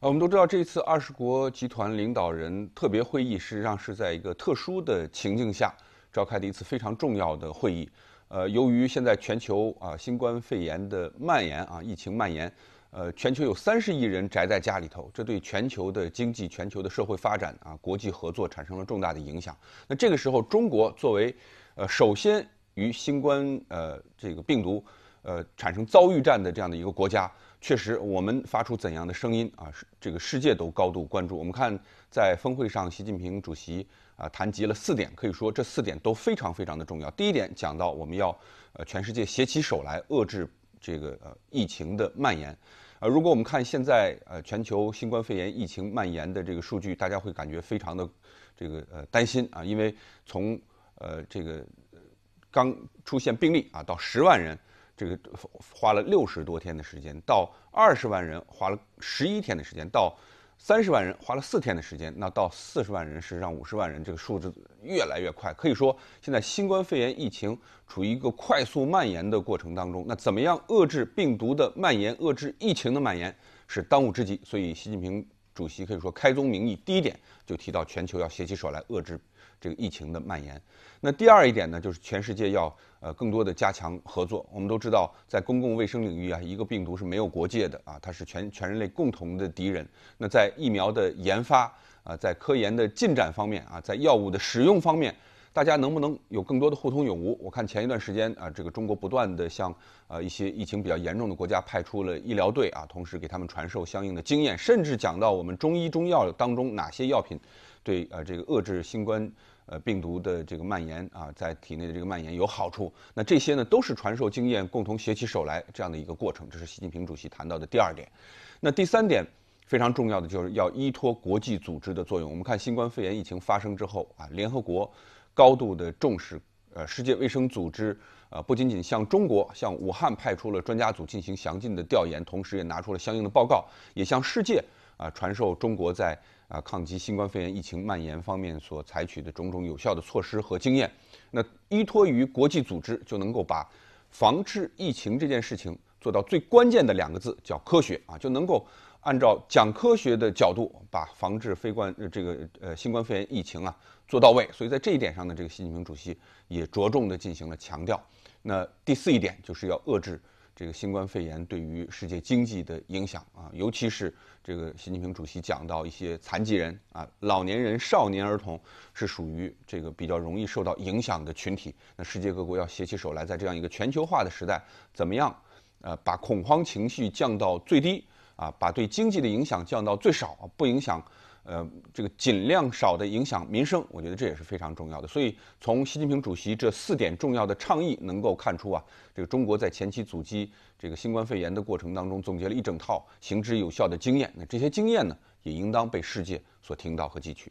呃，我们都知道这一次二十国集团领导人特别会议实际上是在一个特殊的情境下召开的一次非常重要的会议。呃，由于现在全球啊新冠肺炎的蔓延啊疫情蔓延，呃，全球有三十亿人宅在家里头，这对全球的经济、全球的社会发展啊国际合作产生了重大的影响。那这个时候，中国作为呃首先与新冠呃这个病毒。呃，产生遭遇战的这样的一个国家，确实，我们发出怎样的声音啊？这个世界都高度关注。我们看，在峰会上，习近平主席啊，谈及了四点，可以说这四点都非常非常的重要。第一点讲到，我们要呃，全世界携起手来遏制这个呃疫情的蔓延。呃，如果我们看现在呃全球新冠肺炎疫情蔓延的这个数据，大家会感觉非常的这个呃担心啊，因为从呃这个刚出现病例啊到十万人。这个花了六十多天的时间到二十万人，花了十一天的时间到三十万人，花了四天的时间，那到四十万人是让五十万人，这个数字越来越快。可以说，现在新冠肺炎疫情处于一个快速蔓延的过程当中。那怎么样遏制病毒的蔓延，遏制疫情的蔓延是当务之急。所以，习近平主席可以说开宗明义，第一点就提到全球要携起手来遏制。这个疫情的蔓延，那第二一点呢，就是全世界要呃更多的加强合作。我们都知道，在公共卫生领域啊，一个病毒是没有国界的啊，它是全全人类共同的敌人。那在疫苗的研发啊，在科研的进展方面啊，在药物的使用方面，大家能不能有更多的互通有无？我看前一段时间啊，这个中国不断的向呃一些疫情比较严重的国家派出了医疗队啊，同时给他们传授相应的经验，甚至讲到我们中医中药当中哪些药品。对呃这个遏制新冠呃病毒的这个蔓延啊，在体内的这个蔓延有好处。那这些呢，都是传授经验，共同携起手来这样的一个过程。这是习近平主席谈到的第二点。那第三点非常重要的就是要依托国际组织的作用。我们看新冠肺炎疫情发生之后啊，联合国高度的重视，呃，世界卫生组织啊，不仅仅向中国、向武汉派出了专家组进行详尽的调研，同时也拿出了相应的报告，也向世界啊传授中国在。啊，抗击新冠肺炎疫情蔓延方面所采取的种种有效的措施和经验，那依托于国际组织就能够把防治疫情这件事情做到最关键的两个字叫科学啊，就能够按照讲科学的角度把防治非关这个呃新冠肺炎疫情啊做到位。所以在这一点上呢，这个习近平主席也着重的进行了强调。那第四一点就是要遏制。这个新冠肺炎对于世界经济的影响啊，尤其是这个习近平主席讲到一些残疾人啊、老年人、少年儿童是属于这个比较容易受到影响的群体。那世界各国要携起手来，在这样一个全球化的时代，怎么样？呃，把恐慌情绪降到最低啊，把对经济的影响降到最少，不影响。呃，这个尽量少的影响民生，我觉得这也是非常重要的。所以从习近平主席这四点重要的倡议能够看出啊，这个中国在前期阻击这个新冠肺炎的过程当中，总结了一整套行之有效的经验。那这些经验呢，也应当被世界所听到和汲取。